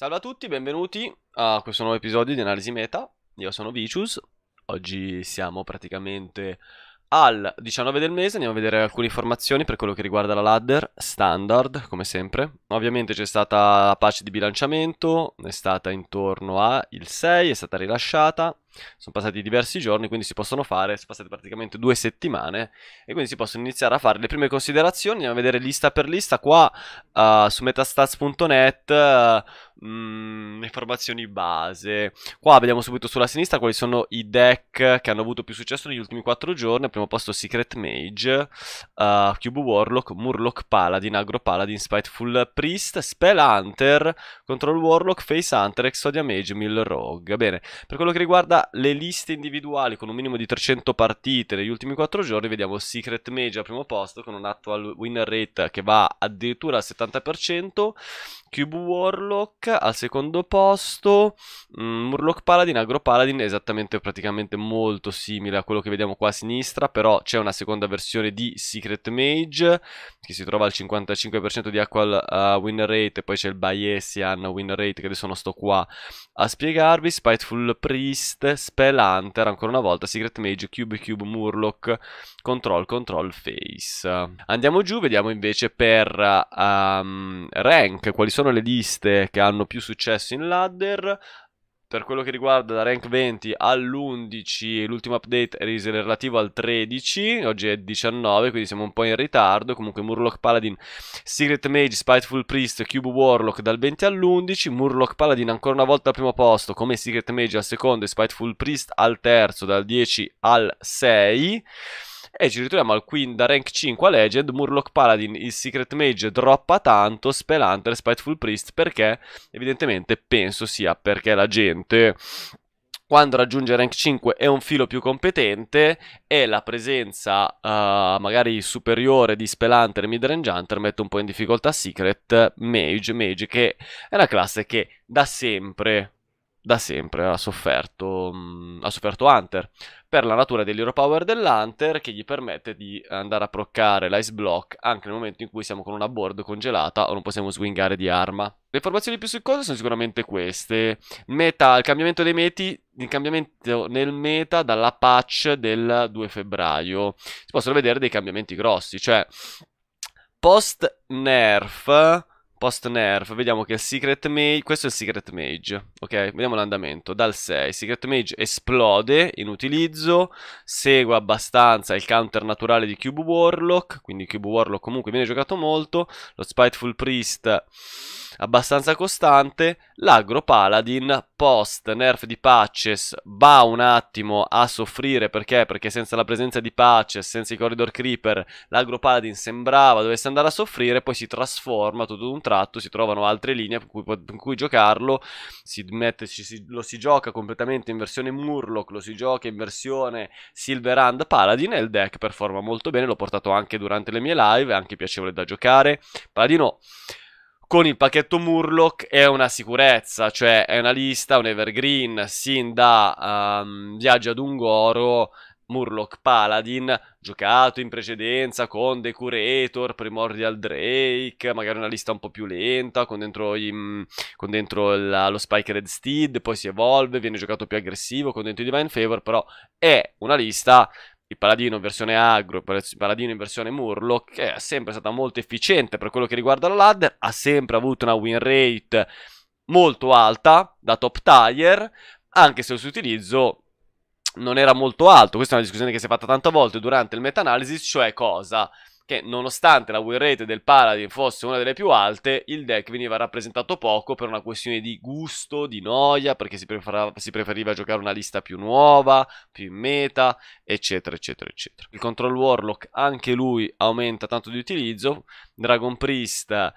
Salve a tutti, benvenuti a questo nuovo episodio di Analisi Meta. Io sono Vicious. Oggi siamo praticamente al 19 del mese, andiamo a vedere alcune informazioni per quello che riguarda la ladder standard, come sempre. Ovviamente c'è stata la pace di bilanciamento, è stata intorno al 6, è stata rilasciata. Sono passati diversi giorni, quindi si possono fare, sono passate praticamente due settimane e quindi si possono iniziare a fare le prime considerazioni, andiamo a vedere lista per lista qua uh, su metastats.net uh, eh, mh, mm, informazioni base. Qua vediamo subito sulla sinistra quali sono i deck che hanno avuto più successo negli ultimi 4 giorni. Al primo posto Secret Mage, uh, Cube Warlock, Murloc Paladin, Agro Paladin, Spiteful Priest, Spell Hunter, Control Warlock, Face Hunter, Exodia Mage, Mill Rogue. Bene, per quello che riguarda le liste individuali con un minimo di 300 partite negli ultimi 4 giorni vediamo Secret Mage al primo posto con un attual win rate che va addirittura al 70%, Cube Warlock al secondo posto, mm, Murloc Paladin, Agro Paladin, è esattamente praticamente molto simile a quello che vediamo qua a sinistra, però c'è una seconda versione di Secret Mage che si trova al 55% di Aqual uh, win rate, poi c'è il Bayesian win rate che adesso non sto qua a spiegarvi, Spiteful Priest, Spell Hunter, ancora una volta Secret Mage, Cube Cube Murloc, Control Control Face. Andiamo giù, vediamo invece per um, rank quali sono sono le liste che hanno più successo in ladder. Per quello che riguarda da rank 20 all'11, l'ultimo update è relativo al 13, oggi è 19, quindi siamo un po' in ritardo. Comunque Murloc Paladin, Secret Mage, Spiteful Priest, Cube Warlock dal 20 all'11, Murloc Paladin ancora una volta al primo posto, come Secret Mage al secondo e Spiteful Priest al terzo, dal 10 al 6. E ci ritroviamo al queen da rank 5 a legend, Murloc Paladin, il secret mage droppa tanto, Spelhunter, Spiteful Priest, perché evidentemente penso sia perché la gente quando raggiunge rank 5 è un filo più competente e la presenza uh, magari superiore di Spelunter e Midrange Hunter mette un po' in difficoltà Secret, Mage, Mage che è una classe che da sempre da sempre ha sofferto, mh, ha sofferto Hunter per la natura dell'hero power dell'Hunter che gli permette di andare a proccare l'ice block anche nel momento in cui siamo con una board congelata o non possiamo swingare di arma. Le informazioni più succose sono sicuramente queste. Meta, il cambiamento dei meti, il cambiamento nel meta dalla patch del 2 febbraio. Si possono vedere dei cambiamenti grossi, cioè post nerf, post nerf, vediamo che il secret mage, questo è il secret mage Ok, vediamo l'andamento. Dal 6, Secret Mage esplode in utilizzo, segue abbastanza il counter naturale di Cube Warlock, quindi Cube Warlock comunque viene giocato molto, lo Spiteful Priest abbastanza costante, l'Agro Paladin post nerf di Patches va un attimo a soffrire perché? Perché senza la presenza di Patches, senza i Corridor Creeper, l'Agro Paladin sembrava dovesse andare a soffrire, poi si trasforma tutto ad un tratto, si trovano altre linee con cui, cui giocarlo, si Hidmet si, lo si gioca completamente in versione Murloc, lo si gioca in versione Silverhand Paladin e il deck performa molto bene, l'ho portato anche durante le mie live, è anche piacevole da giocare. Paladino con il pacchetto Murloc è una sicurezza, cioè è una lista, un evergreen, sin da um, Viaggio ad un Goro Murloc Paladin, giocato in precedenza con Decorator, Primordial Drake, magari una lista un po' più lenta, con dentro, i, mm, con dentro la, lo Spike Red Steed, poi si evolve, viene giocato più aggressivo, con dentro i Divine Favor, però è una lista il paladino in versione agro, il paladino in versione murloc, che è sempre stata molto efficiente per quello che riguarda la ladder, ha sempre avuto una win rate molto alta da top tier, anche se il suo utilizzo non era molto alto. Questa è una discussione che si è fatta tante volte durante il meta-analysis, cioè cosa? Che nonostante la win rate del Paladin fosse una delle più alte, il deck veniva rappresentato poco per una questione di gusto, di noia, perché si, si preferiva giocare una lista più nuova, più in meta, eccetera, eccetera, eccetera. Il Control Warlock, anche lui aumenta tanto di utilizzo, Dragon Priest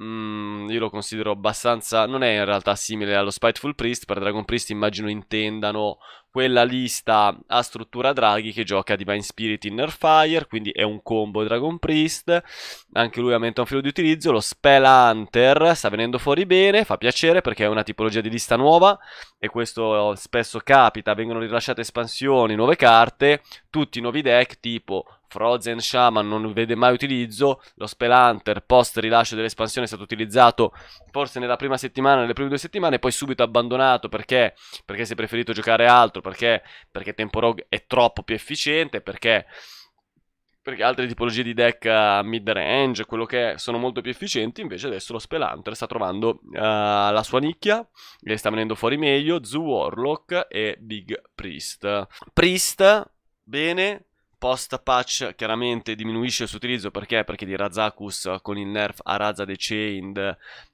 Mm, io lo considero abbastanza. Non è in realtà simile allo Spiteful Priest. Per Dragon Priest immagino intendano quella lista a struttura draghi che gioca Divine Spirit in Nerfire. Quindi è un combo Dragon Priest. Anche lui aumenta un filo di utilizzo. Lo Spell Hunter sta venendo fuori bene. Fa piacere perché è una tipologia di lista nuova. E questo spesso capita. Vengono rilasciate espansioni, nuove carte. Tutti nuovi deck tipo Frozen Shaman non vede mai utilizzo, lo Spell Hunter post rilascio dell'espansione è stato utilizzato forse nella prima settimana, nelle prime due settimane, poi subito abbandonato perché, perché si è preferito giocare altro, perché, perché Rogue è troppo più efficiente, perché, perché altre tipologie di deck mid range, quello che è, sono molto più efficienti, invece adesso lo Spell Hunter sta trovando uh, la sua nicchia, le sta venendo fuori meglio, Zoo Warlock e Big Priest. Priest, bene, Post patch chiaramente diminuisce il suo utilizzo perché? Perché di Razakus con il nerf a Raza Razza Chained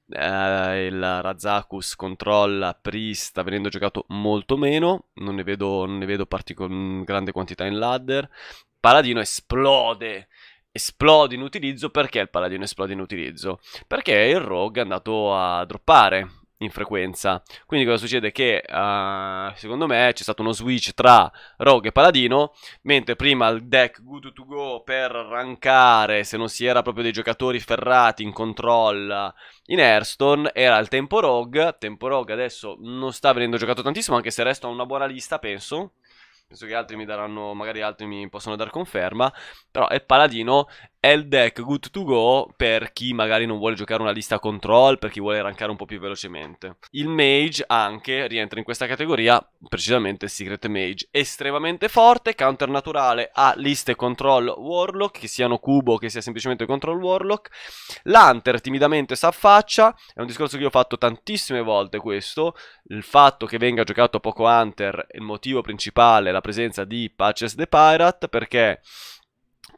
eh, il Razakus controlla Priest sta venendo giocato molto meno, non ne vedo, vedo particol- grande quantità in ladder. Paladino esplode esplode in utilizzo perché il paladino esplode in utilizzo? Perché il rogue è andato a droppare in frequenza. Quindi cosa succede? Che uh, secondo me c'è stato uno switch tra Rogue e Paladino, mentre prima il deck Good to Go per rankare, se non si era proprio dei giocatori ferrati in control in Hearthstone, era il Tempo Rogue. Tempo Rogue adesso non sta venendo giocato tantissimo, anche se resta una buona lista, penso penso che altri mi daranno, magari altri mi possono dar conferma, però il Paladino è il deck good to go per chi magari non vuole giocare una lista control, per chi vuole rankare un po' più velocemente. Il mage anche rientra in questa categoria, precisamente Secret Mage, estremamente forte, counter naturale a liste control warlock, che siano cubo o che sia semplicemente control warlock. L'hunter timidamente si affaccia, è un discorso che io ho fatto tantissime volte questo, il fatto che venga giocato poco hunter è il motivo principale, la presenza di Patches the Pirate, perché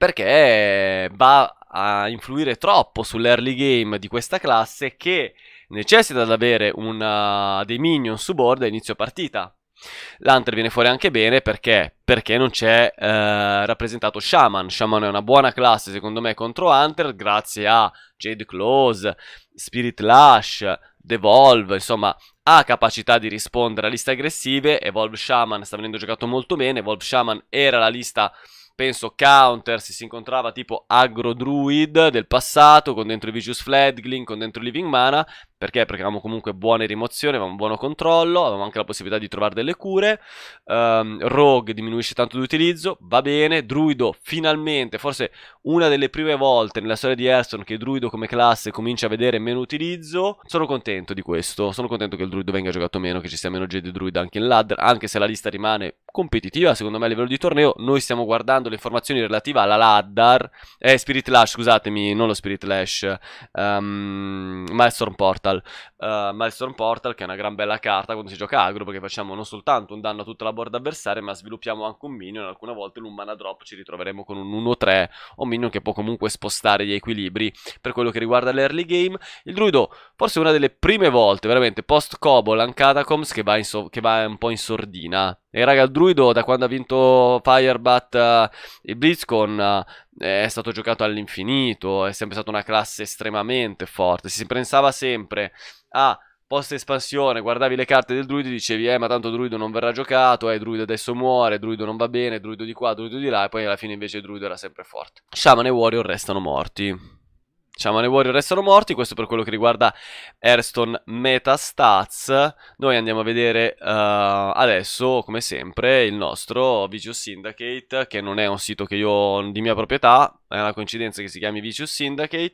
perché va a influire troppo sull'early game di questa classe che necessita di avere una, dei minion su board a inizio partita. L'Hunter viene fuori anche bene perché, perché non c'è eh, rappresentato Shaman. Shaman è una buona classe secondo me contro Hunter grazie a Jade Close, Spirit Lash, Devolve, insomma ha capacità di rispondere a liste aggressive. Evolve Shaman sta venendo giocato molto bene, Evolve Shaman era la lista penso Counter se si incontrava tipo Agro Druid del passato, con dentro i Vicious Fledgling, con dentro Living Mana, perché? Perché avevamo comunque buone rimozioni, avevamo un buono controllo, avevamo anche la possibilità di trovare delle cure. Um, Rogue diminuisce tanto di utilizzo, va bene. Druido finalmente, forse una delle prime volte nella storia di Hearthstone che Druido come classe comincia a vedere meno utilizzo. Sono contento di questo, sono contento che il Druido venga giocato meno, che ci sia meno Jedi Druid anche in ladder, anche se la lista rimane competitiva, secondo me a livello di torneo. Noi stiamo guardando le informazioni relative alla ladder, eh, Spirit Lash, scusatemi, non lo Spirit Lash, um, Maelstrom Portal Portal. Uh, eh, Milestone Portal, che è una gran bella carta quando si gioca agro, perché facciamo non soltanto un danno a tutta la board avversaria, ma sviluppiamo anche un minion. Alcune volte in un mana drop ci ritroveremo con un 1-3 o minion che può comunque spostare gli equilibri per quello che riguarda l'early game. Il druido, forse una delle prime volte, veramente, post-Cobo, lancata che so- che va un po' in sordina e raga, il druido da quando ha vinto Firebat uh, eh, e BlizzCon uh, eh, è stato giocato all'infinito, è sempre stata una classe estremamente forte. Si pensava sempre a post espansione, guardavi le carte del druido e dicevi "Eh, ma tanto druido non verrà giocato, eh, druido adesso muore, druido non va bene, druido di qua, druido di là" e poi alla fine invece druido era sempre forte. Shaman e Warrior restano morti. Shaman e Warrior restano morti, questo per quello che riguarda Airstone Metastats. Noi andiamo a vedere uh, adesso, come sempre, il nostro Vicious Syndicate, che non è un sito che io ho di mia proprietà, è una coincidenza che si chiami Vicious Syndicate.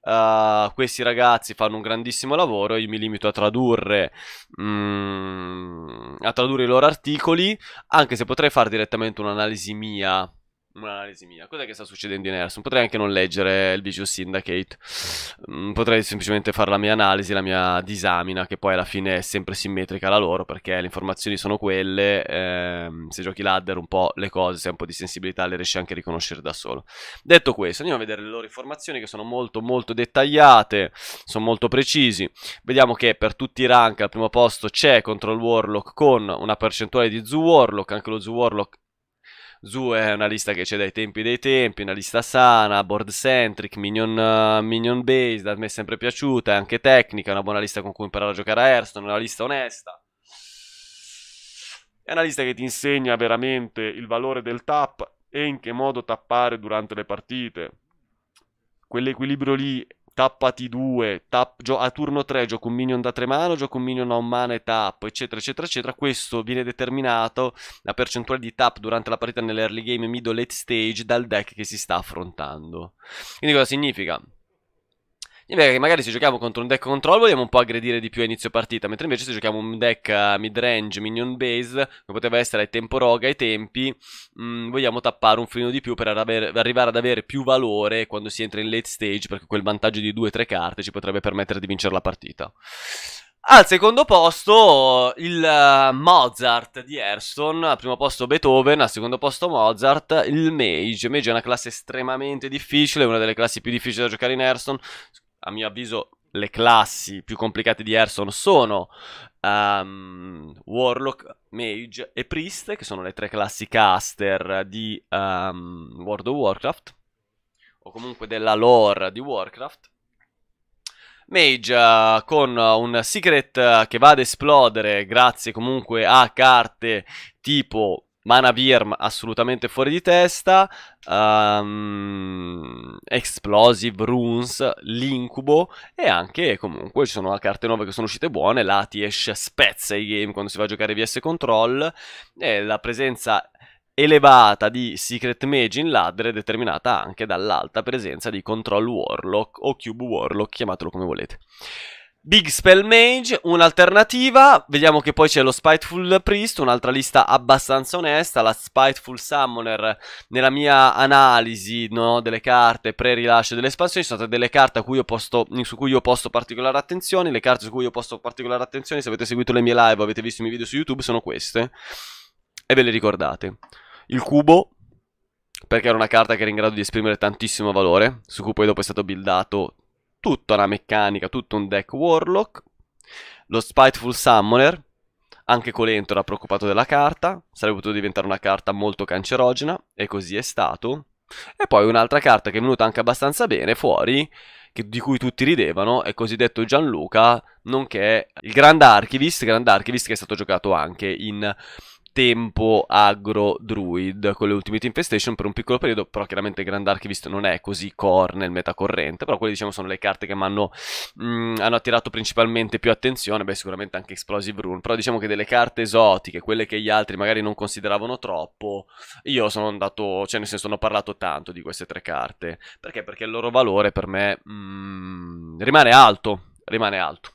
Uh, questi ragazzi fanno un grandissimo lavoro, io mi limito a tradurre, mm, a tradurre i loro articoli, anche se potrei fare direttamente un'analisi mia un'analisi mia. Cos'è che sta succedendo in Airson? Potrei anche non leggere il Visual Syndicate, mm, potrei semplicemente fare la mia analisi, la mia disamina, che poi alla fine è sempre simmetrica alla loro, perché le informazioni sono quelle, ehm, se giochi ladder un po' le cose, se hai un po' di sensibilità le riesci anche a riconoscere da solo. Detto questo, andiamo a vedere le loro informazioni che sono molto molto dettagliate, sono molto precisi. Vediamo che per tutti i rank al primo posto c'è Control Warlock con una percentuale di Zoo Warlock, anche lo Zoo Warlock Zu è una lista che c'è dai tempi dei tempi, una lista sana, board centric, minion, uh, minion based, a me è sempre piaciuta, è anche tecnica, è una buona lista con cui imparare a giocare a Hearthstone, una lista onesta. È una lista che ti insegna veramente il valore del tap e in che modo tappare durante le partite. Quell'equilibrio lì tappati 2, tap, gio- a turno 3 gioco un minion da 3 mano, gioco un minion a un mana e tap, eccetera, eccetera, eccetera. Questo viene determinato la percentuale di tap durante la partita nell'early game, middle, late stage dal deck che si sta affrontando. Quindi cosa significa? Invece eh magari se giochiamo contro un deck control vogliamo un po' aggredire di più a inizio partita, mentre invece se giochiamo un deck midrange, minion base, come poteva essere ai tempo roga, ai tempi, mh, mm, vogliamo tappare un filino di più per arrivare ad avere più valore quando si entra in late stage, perché quel vantaggio di 2-3 carte ci potrebbe permettere di vincere la partita. Al secondo posto il eh, Mozart di Hearthstone, al primo posto Beethoven, al secondo posto Mozart, il Mage. Mage è una classe estremamente difficile, una delle classi più difficili da giocare in Hearthstone, a mio avviso le classi più complicate di Erson sono um, Warlock, Mage e Priest, che sono le tre classi caster di um, World of Warcraft, o comunque della lore di Warcraft. Mage uh, con un secret che va ad esplodere grazie comunque a carte tipo Mana Virm assolutamente fuori di testa. Um, Explosive, Runes, l'incubo e anche comunque ci sono carte nuove che sono uscite buone, la TS spezza i game quando si va a giocare VS Control e la presenza elevata di Secret Mage in ladder è determinata anche dall'alta presenza di Control Warlock o Cube Warlock, chiamatelo come volete. Big Spell Mage, un'alternativa, vediamo che poi c'è lo Spiteful Priest, un'altra lista abbastanza onesta, la Spiteful Summoner nella mia analisi no, delle carte pre-rilascio delle espansioni sono state delle carte cui posto, su cui io posto particolare attenzione, le carte su cui io posto particolare attenzione se avete seguito le mie live o avete visto i miei video su YouTube sono queste e ve le ricordate. Il cubo, perché era una carta che era in grado di esprimere tantissimo valore, su cui poi dopo è stato buildato tutta una meccanica, tutto un deck Warlock, lo Spiteful Summoner, anche Colento era preoccupato della carta, sarebbe potuto diventare una carta molto cancerogena, e così è stato. E poi un'altra carta che è venuta anche abbastanza bene fuori, che, di cui tutti ridevano, è il cosiddetto Gianluca, nonché il Grand Archivist, Grand Archivist che è stato giocato anche in tempo agro druid con le Ultimate Infestation per un piccolo periodo, però chiaramente Grand Archivist non è così core nel meta corrente, però quelle diciamo sono le carte che mi hanno attirato principalmente più attenzione, beh sicuramente anche Explosive Rune, però diciamo che delle carte esotiche, quelle che gli altri magari non consideravano troppo, io sono andato, cioè nel senso non ho parlato tanto di queste tre carte, perché? Perché il loro valore per me mm, rimane alto, rimane alto.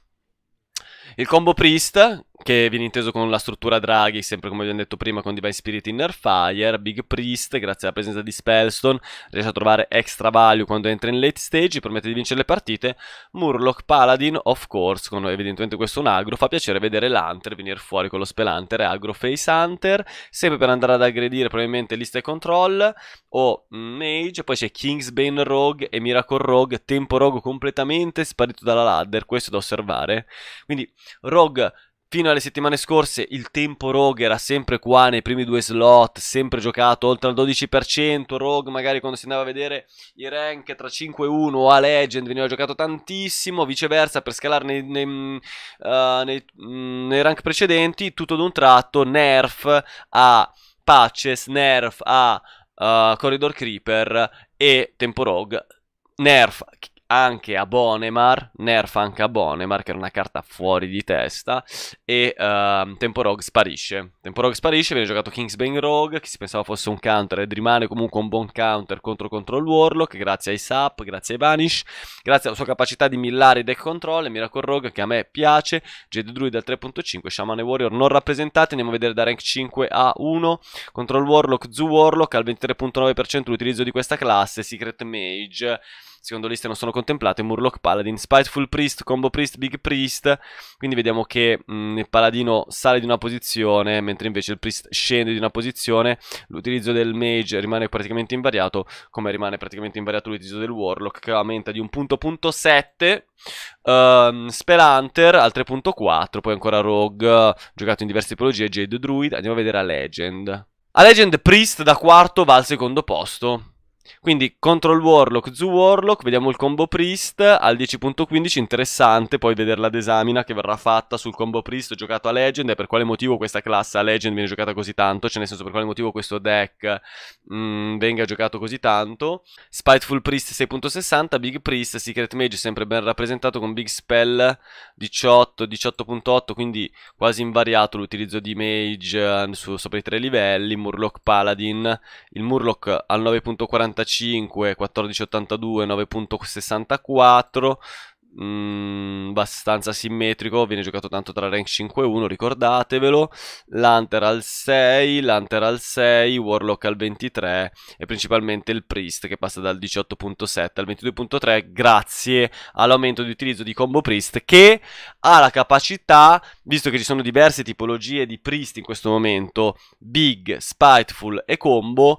Il combo Priest, che viene inteso con la struttura Draghi, sempre come vi ho detto prima con Divine Spirit Inner Fire, Big Priest, grazie alla presenza di Spellstone, riesce a trovare extra value quando entra in late stage, permette di vincere le partite, Murloc Paladin, of course, con evidentemente questo un agro, fa piacere vedere l'Hunter venire fuori con lo Spell Hunter, e agro Face Hunter, sempre per andare ad aggredire probabilmente liste control, o Mage, poi c'è Kingsbane Rogue e Miracle Rogue, Tempo Rogue completamente sparito dalla ladder, questo è da osservare, quindi Rogue Fino alle settimane scorse il tempo Rogue era sempre qua nei primi due slot, sempre giocato oltre al 12%, Rogue magari quando si andava a vedere i rank tra 5 e 1 o a Legend veniva giocato tantissimo, viceversa per scalare nei, nei, uh, nei, mm, nei rank precedenti, tutto ad un tratto nerf a patches, nerf a uh, Corridor Creeper e tempo Rogue, nerf anche a Bonemar, nerf anche a Bonemar che era una carta fuori di testa e uh, ehm, Temporog sparisce. Temporog sparisce, viene giocato Kingsbane Rogue che si pensava fosse un counter ed rimane comunque un buon counter contro Control Warlock grazie ai SAP, grazie ai Vanish, grazie alla sua capacità di millare i deck control e Miracle Rogue che a me piace, Jade Druid al 3.5, Shaman e Warrior non rappresentati, andiamo a vedere da rank 5 a 1, Control Warlock, Zoo Warlock al 23.9% l'utilizzo di questa classe, Secret Mage secondo liste non sono contemplate, Murloc Paladin, Spiteful Priest, Combo Priest, Big Priest, quindi vediamo che mh, mm, il Paladino sale di una posizione, mentre invece il Priest scende di una posizione, l'utilizzo del Mage rimane praticamente invariato, come rimane praticamente invariato l'utilizzo del Warlock, che aumenta di un punto punto 7, um, Hunter al 3.4, poi ancora Rogue, giocato in diverse tipologie, Jade Druid, andiamo a vedere a Legend. A Legend Priest da quarto va al secondo posto. Quindi Control Warlock, Zoo Warlock, vediamo il combo Priest al 10.15, interessante poi vedere la desamina che verrà fatta sul combo Priest giocato a Legend e per quale motivo questa classe a Legend viene giocata così tanto, cioè nel senso per quale motivo questo deck mh, mm, venga giocato così tanto. Spiteful Priest 6.60, Big Priest, Secret Mage sempre ben rappresentato con Big Spell 18, 18.8, quindi quasi invariato l'utilizzo di Mage eh, su, sopra i tre livelli, Murloc Paladin, il Murloc al 9.40 14,85, 14,82, 9,64 abbastanza simmetrico, viene giocato tanto tra rank 5 e 1, ricordatevelo, L'Hunter al 6, l'Hunter al 6, Warlock al 23 e principalmente il Priest che passa dal 18.7 al 22.3 grazie all'aumento di utilizzo di Combo Priest che ha la capacità, visto che ci sono diverse tipologie di Priest in questo momento, Big, Spiteful e Combo,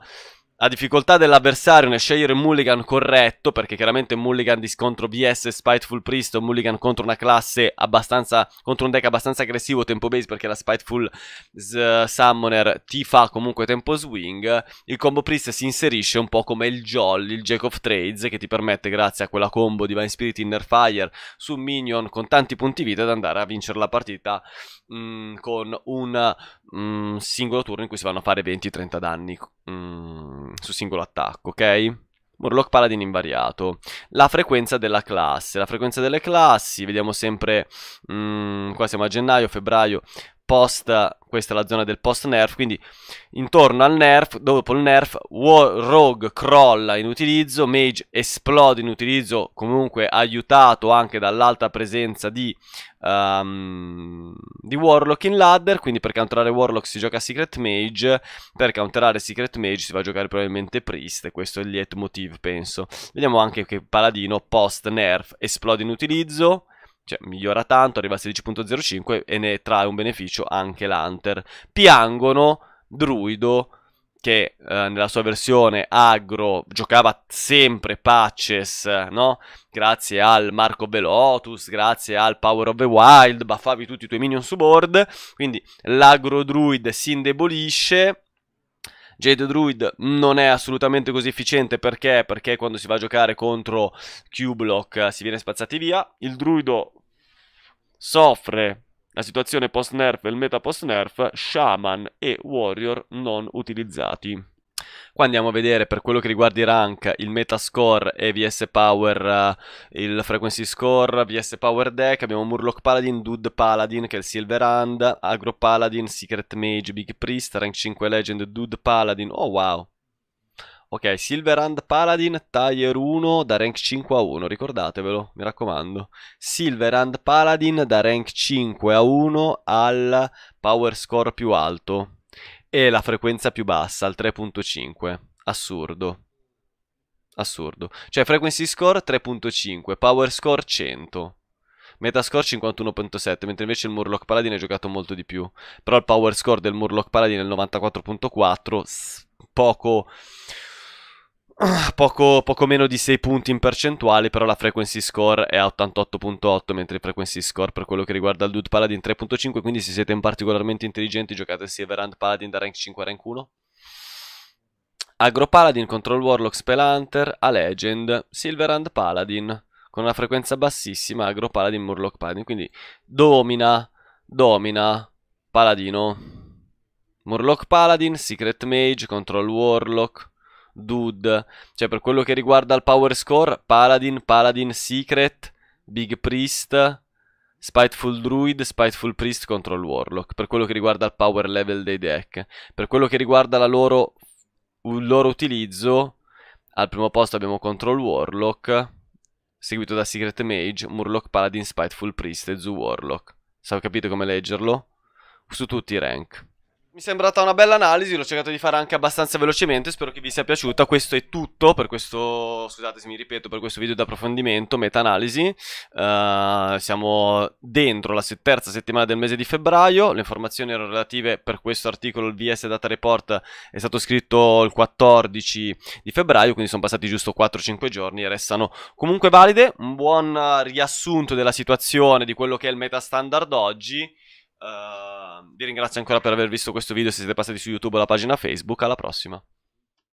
la difficoltà dell'avversario nel scegliere un mulligan corretto, perché chiaramente un mulligan di scontro BS Spiteful Priest, un mulligan contro una classe abbastanza, contro un deck abbastanza aggressivo tempo base, perché la Spiteful Summoner ti fa comunque tempo swing, il combo Priest si inserisce un po' come il Jolly, il Jack of Trades, che ti permette grazie a quella combo Divine Spirit Inner Fire su Minion con tanti punti vita ad andare a vincere la partita mh, con un mh, singolo turno in cui si vanno a fare 20-30 danni mh, mm, su singolo attacco, ok? Murloc Paladin invariato. La frequenza della classe. La frequenza delle classi, vediamo sempre, mh, mm, qua siamo a gennaio, febbraio, post, questa è la zona del post nerf, quindi intorno al nerf, dopo il nerf, War Rogue crolla in utilizzo, Mage esplode in utilizzo, comunque aiutato anche dall'alta presenza di, um, di Warlock in ladder, quindi per counterare Warlock si gioca Secret Mage, per counterare Secret Mage si va a giocare probabilmente Priest, questo è il liet motive penso. Vediamo anche che Paladino post nerf esplode in utilizzo, cioè, migliora tanto, arriva a 16.05 e ne trae un beneficio anche l'Hunter. Piangono Druido che eh, nella sua versione agro giocava sempre patches, no? Grazie al Marco Velotus, grazie al Power of the Wild, baffavi tutti i tuoi minion su board, quindi l'agro druid si indebolisce Jade Druid non è assolutamente così efficiente perché? Perché quando si va a giocare contro Q-Block eh, si viene spazzati via. Il druido soffre la situazione post-nerf e il meta post-nerf, Shaman e Warrior non utilizzati. Qua andiamo a vedere per quello che riguarda i rank, il metascore e VS Power, uh, il frequency score, VS Power deck, abbiamo Murloc Paladin, Dude Paladin che è il Silver Hand, Agro Paladin, Secret Mage, Big Priest, Rank 5 Legend, Dude Paladin, oh wow. Ok, Silver Hand Paladin, Tier 1 da rank 5 a 1, ricordatevelo, mi raccomando. Silver Hand Paladin da rank 5 a 1 al power score più alto e la frequenza più bassa, al 3.5. Assurdo. Assurdo. Cioè frequency score 3.5, power score 100. Metascore 51.7, mentre invece il Murloc Paladin ha giocato molto di più. Però il power score del Murloc Paladin è il 94.4, poco Ah, poco, poco, meno di 6 punti in percentuale, però la frequency score è a 88.8, mentre il frequency score per quello che riguarda il Dude Paladin 3.5, quindi se siete in particolarmente intelligenti giocate Silverhand Paladin da rank 5 a rank 1. Agro Paladin, Control Warlock, spell hunter, a Legend, Silverhand Paladin, con una frequenza bassissima, Agro Paladin, Murloc Paladin, quindi domina, domina, Paladino, Murloc Paladin, Secret Mage, Control Warlock... Dude. Cioè, per quello che riguarda il power score, Paladin, Paladin Secret, Big Priest, Spiteful Druid, Spiteful Priest Control Warlock. Per quello che riguarda il power level dei deck. Per quello che riguarda loro, il loro utilizzo, al primo posto abbiamo Control Warlock, seguito da Secret Mage, Murloc Paladin, Spiteful Priest e Zoo Warlock. Stavo capito come leggerlo? Su tutti i rank. Mi è sembrata una bella analisi, l'ho cercato di fare anche abbastanza velocemente, spero che vi sia piaciuta. Questo è tutto per questo, scusate se mi ripeto, per questo video d'approfondimento, meta-analisi. Uh, siamo dentro la se terza settimana del mese di febbraio, le informazioni relative per questo articolo, il VS Data Report è stato scritto il 14 di febbraio, quindi sono passati giusto 4-5 giorni e restano comunque valide. Un buon riassunto della situazione, di quello che è il meta standard oggi Ehm, vi ringrazio ancora per aver visto questo video. Se siete passati su YouTube o la pagina Facebook, alla prossima.